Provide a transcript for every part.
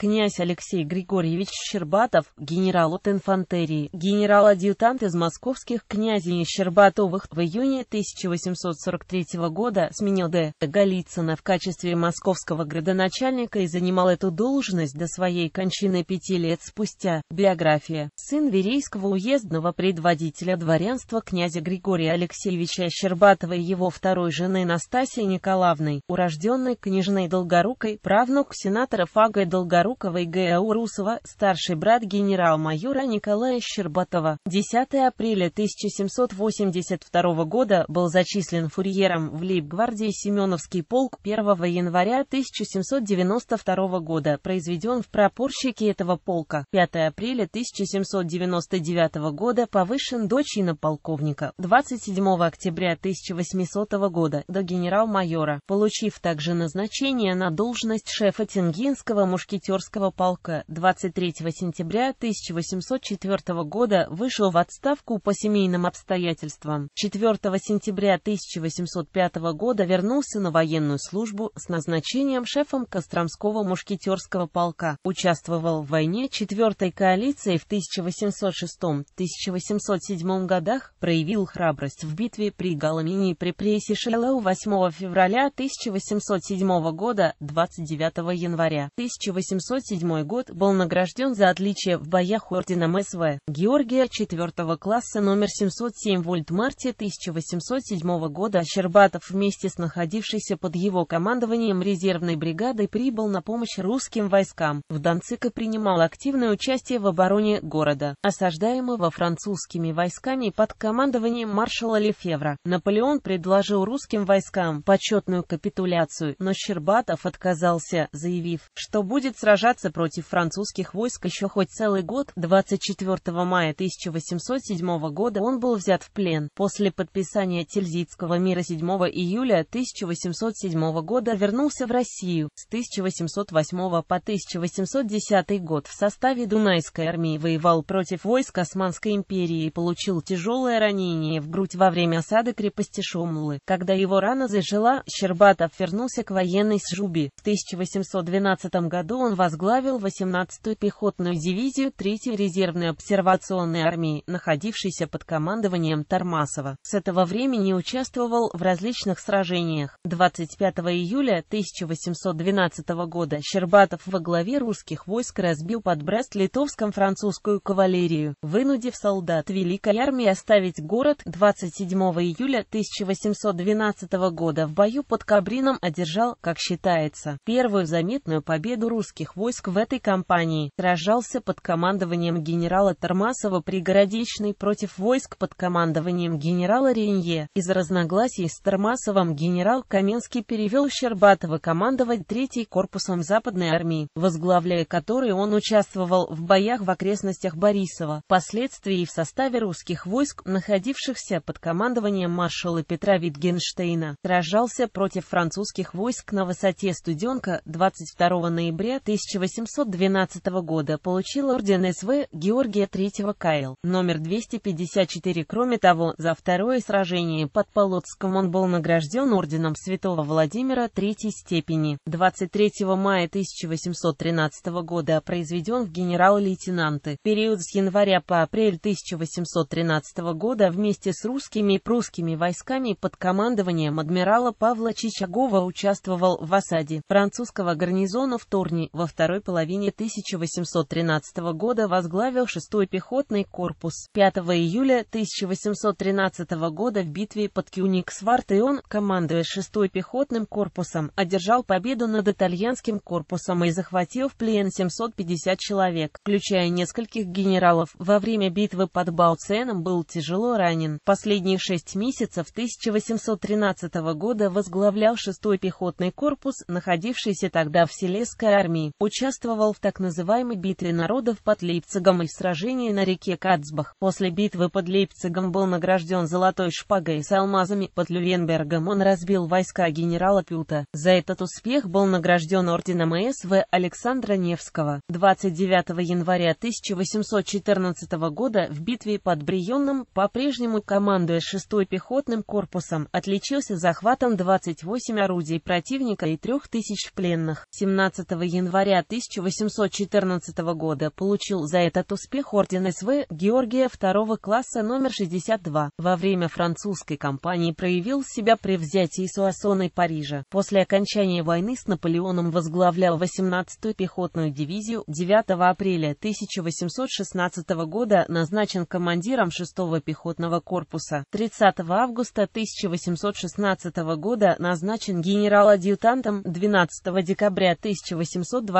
князь Алексей Григорьевич Щербатов, генерал от инфантерии, генерал-адъютант из московских князей Щербатовых в июне 1843 года сменил Д. Голицына в качестве московского градоначальника и занимал эту должность до своей кончины пяти лет спустя. Биография. Сын Верейского уездного предводителя дворянства князя Григория Алексеевича Щербатова и его второй жены Настасии Николаевны, урожденной княжной Долгорукой, правнук сенатора Фагой Долгорукой, Безрукова Г.А.У. Русова, старший брат генерал-майора Николая Щербатова. 10 апреля 1782 года был зачислен фурьером в лейб-гвардии Семеновский полк 1 января 1792 года, произведен в прапорщике этого полка. 5 апреля 1799 года повышен до чина полковника. 27 октября 1800 года до генерал-майора, получив также назначение на должность шефа Тингинского мушкетерского гусарского полка 23 сентября 1804 года вышел в отставку по семейным обстоятельствам. 4 сентября 1805 года вернулся на военную службу с назначением шефом Костромского мушкетерского полка. Участвовал в войне 4 коалиции в 1806-1807 годах, проявил храбрость в битве при Галамине при прессе Шеллоу 8 февраля 1807 года 29 января 1800 1907 год был награжден за отличие в боях орденом СВ Георгия 4 класса номер 707 вольт марте 1807 года Щербатов вместе с находившейся под его командованием резервной бригадой прибыл на помощь русским войскам. В Данцик принимал активное участие в обороне города, осаждаемого французскими войсками под командованием маршала Лефевра. Наполеон предложил русским войскам почетную капитуляцию, но Щербатов отказался, заявив, что будет сражаться сражаться против французских войск еще хоть целый год. 24 мая 1807 года он был взят в плен. После подписания Тильзитского мира 7 июля 1807 года вернулся в Россию. С 1808 по 1810 год в составе Дунайской армии воевал против войск Османской империи и получил тяжелое ранение в грудь во время осады крепости Шумлы. Когда его рана зажила, Щербатов вернулся к военной службе. В 1812 году он возглавил 18-ю пехотную дивизию 3-й резервной обсервационной армии, находившейся под командованием Тормасова. С этого времени участвовал в различных сражениях. 25 июля 1812 года Щербатов во главе русских войск разбил под Брест-Литовском французскую кавалерию, вынудив солдат Великой армии оставить город 27 июля 1812 года в бою под Кабрином одержал, как считается, первую заметную победу русских русских войск в этой кампании, сражался под командованием генерала Тормасова при Городичной против войск под командованием генерала Ренье. Из разногласий с Тормасовым генерал Каменский перевел Щербатова командовать третий корпусом Западной армии, возглавляя который он участвовал в боях в окрестностях Борисова, впоследствии в составе русских войск, находившихся под командованием маршала Петра Витгенштейна, сражался против французских войск на высоте Студенка 22 ноября 1918 1812 года получил орден СВ Георгия III Кайл, номер 254. Кроме того, за второе сражение под Полоцком он был награжден орденом святого Владимира III степени. 23 мая 1813 года произведен в генерал-лейтенанты. Период с января по апрель 1813 года вместе с русскими и прусскими войсками под командованием адмирала Павла Чичагова участвовал в осаде французского гарнизона в Торне во второй половине 1813 года возглавил 6-й пехотный корпус. 5 июля 1813 года в битве под Кюниксварт и он, командуя 6-й пехотным корпусом, одержал победу над итальянским корпусом и захватил в плен 750 человек, включая нескольких генералов. Во время битвы под Бауценом был тяжело ранен. Последние шесть месяцев 1813 года возглавлял 6-й пехотный корпус, находившийся тогда в Селесской армии участвовал в так называемой битве народов под Лейпцигом и в сражении на реке Кацбах. После битвы под Лейпцигом был награжден золотой шпагой с алмазами. Под Лювенбергом он разбил войска генерала Пюта. За этот успех был награжден орденом СВ Александра Невского. 29 января 1814 года в битве под Бриенном, по-прежнему командуя 6-й пехотным корпусом, отличился захватом 28 орудий противника и 3000 пленных. 17 января января 1814 года получил за этот успех орден СВ Георгия II класса номер 62. Во время французской кампании проявил себя при взятии Суассона и Парижа. После окончания войны с Наполеоном возглавлял 18-ю пехотную дивизию. 9 апреля 1816 года назначен командиром 6-го пехотного корпуса. 30 августа 1816 года назначен генерал-адъютантом. 12 декабря 1820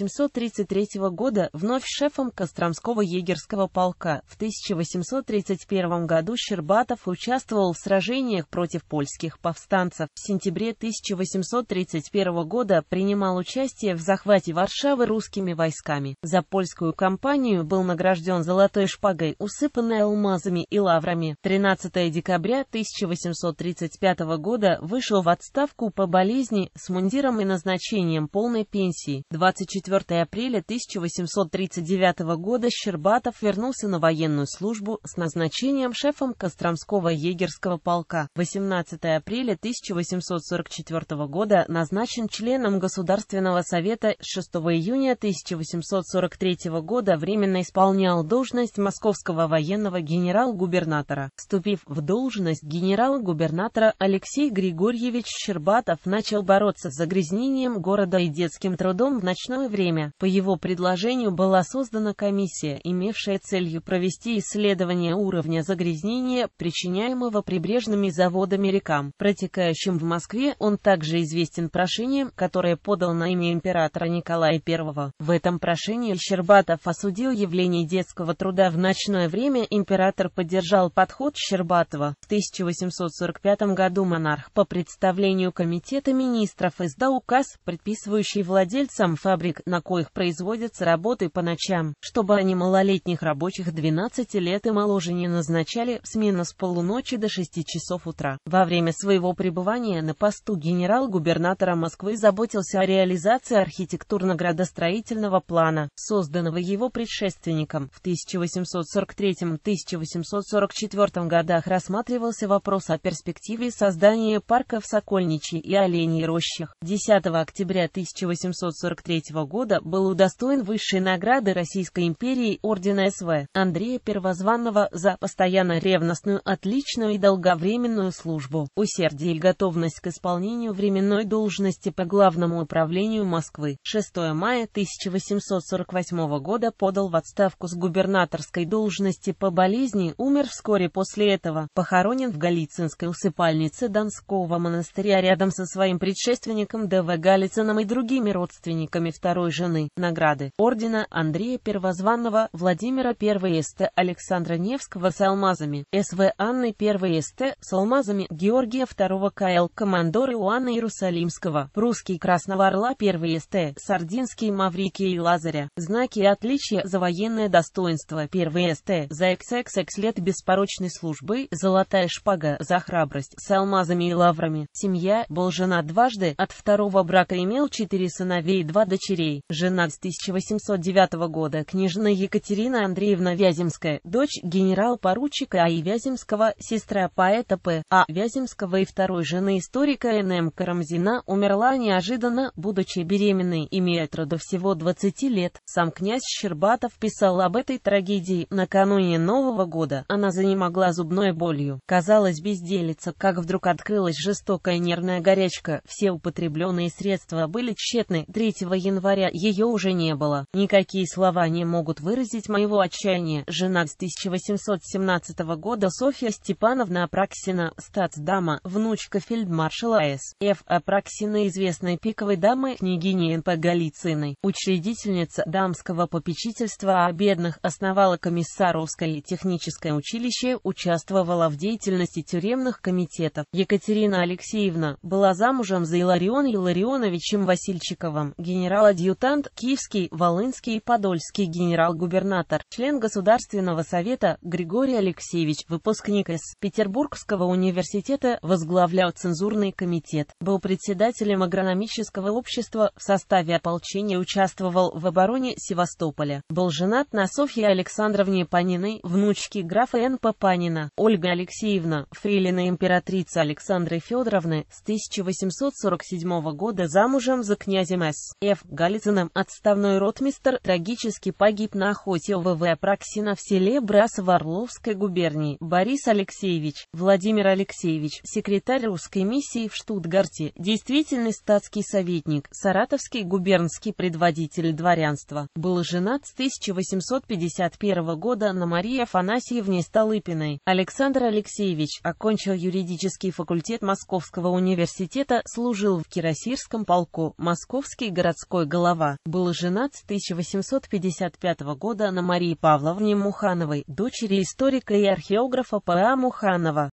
1833 года вновь шефом Костромского егерского полка. В 1831 году Щербатов участвовал в сражениях против польских повстанцев. В сентябре 1831 года принимал участие в захвате Варшавы русскими войсками. За польскую кампанию был награжден золотой шпагой, усыпанной алмазами и лаврами. 13 декабря 1835 года вышел в отставку по болезни с мундиром и назначением полной пенсии. 24 4 апреля 1839 года Щербатов вернулся на военную службу с назначением шефом Костромского егерского полка. 18 апреля 1844 года назначен членом Государственного совета 6 июня 1843 года временно исполнял должность московского военного генерал-губернатора. Вступив в должность генерал-губернатора, Алексей Григорьевич Щербатов начал бороться с загрязнением города и детским трудом в ночное время, по его предложению была создана комиссия, имевшая целью провести исследование уровня загрязнения, причиняемого прибрежными заводами рекам, протекающим в Москве. Он также известен прошением, которое подал на имя императора Николая I. В этом прошении Щербатов осудил явление детского труда в ночное время. Император поддержал подход Щербатова. В 1845 году монарх по представлению Комитета министров издал указ, предписывающий владельцам фабрик на коих производятся работы по ночам, чтобы они малолетних рабочих 12 лет и моложе не назначали, смена с полуночи до 6 часов утра. Во время своего пребывания на посту генерал-губернатора Москвы заботился о реализации архитектурно-градостроительного плана, созданного его предшественником. В 1843-1844 годах рассматривался вопрос о перспективе создания парка в Сокольничье и Оленьей рощах. 10 октября 1843 года года был удостоен высшей награды Российской империи Ордена СВ Андрея Первозванного за постоянно ревностную, отличную и долговременную службу, усердие и готовность к исполнению временной должности по Главному управлению Москвы. 6 мая 1848 года подал в отставку с губернаторской должности по болезни, умер вскоре после этого, похоронен в Голицынской усыпальнице Донского монастыря рядом со своим предшественником Д.В. Голицыным и другими родственниками второго второй жены, награды, ордена Андрея Первозванного, Владимира I СТ, Александра Невского с алмазами, СВ Анны 1 СТ с алмазами, Георгия II КЛ, командор Иоанна Иерусалимского, русский Красного Орла 1 СТ, Сардинский Маврикий и Лазаря, знаки отличия за военное достоинство 1 СТ, за XXX лет беспорочной службы, золотая шпага, за храбрость, с алмазами и лаврами, семья, был жена дважды, от второго брака имел четыре сыновей и два дочерей, Андрей, жена с 1809 года, княжна Екатерина Андреевна Вяземская, дочь генерал-поручика А.И. Вяземского, сестра поэта П.А. Вяземского и второй жены историка Н.М. Карамзина, умерла неожиданно, будучи беременной, имея от всего 20 лет. Сам князь Щербатов писал об этой трагедии. Накануне Нового года она занемогла зубной болью. Казалось, безделица, как вдруг открылась жестокая нервная горячка. Все употребленные средства были тщетны. 3 января говоря, ее уже не было. Никакие слова не могут выразить моего отчаяния. Жена с 1817 года Софья Степановна Апраксина, статсдама, внучка фельдмаршала С. Ф. Апраксина, известной пиковой дамы, княгини Н.П. Голицыной, учредительница дамского попечительства о а бедных, основала комиссаровское техническое училище, участвовала в деятельности тюремных комитетов. Екатерина Алексеевна была замужем за Иларион Иларионовичем Васильчиковым, генерал-адъюнктом адъютант, киевский, волынский, подольский генерал-губернатор, член Государственного совета Григорий Алексеевич, выпускник из Петербургского университета, возглавлял цензурный комитет, был председателем агрономического общества, в составе ополчения участвовал в обороне Севастополя, был женат на Софье Александровне Паниной, внучке графа Н.П. Панина, Ольга Алексеевна, фрейлина императрицы Александры Федоровны, с 1847 года замужем за князем С.Ф. Ф. Рязаном отставной ротмистер трагически погиб на охоте у ВВ Апраксина в селе Брасово Орловской губернии. Борис Алексеевич, Владимир Алексеевич, секретарь русской миссии в Штутгарте, действительный статский советник, саратовский губернский предводитель дворянства, был женат с 1851 года на Марии Афанасьевне Столыпиной. Александр Алексеевич окончил юридический факультет Московского университета, служил в Кирасирском полку, Московский городской голове Крылова, был женат с 1855 года на Марии Павловне Мухановой, дочери историка и археографа П.А. Муханова.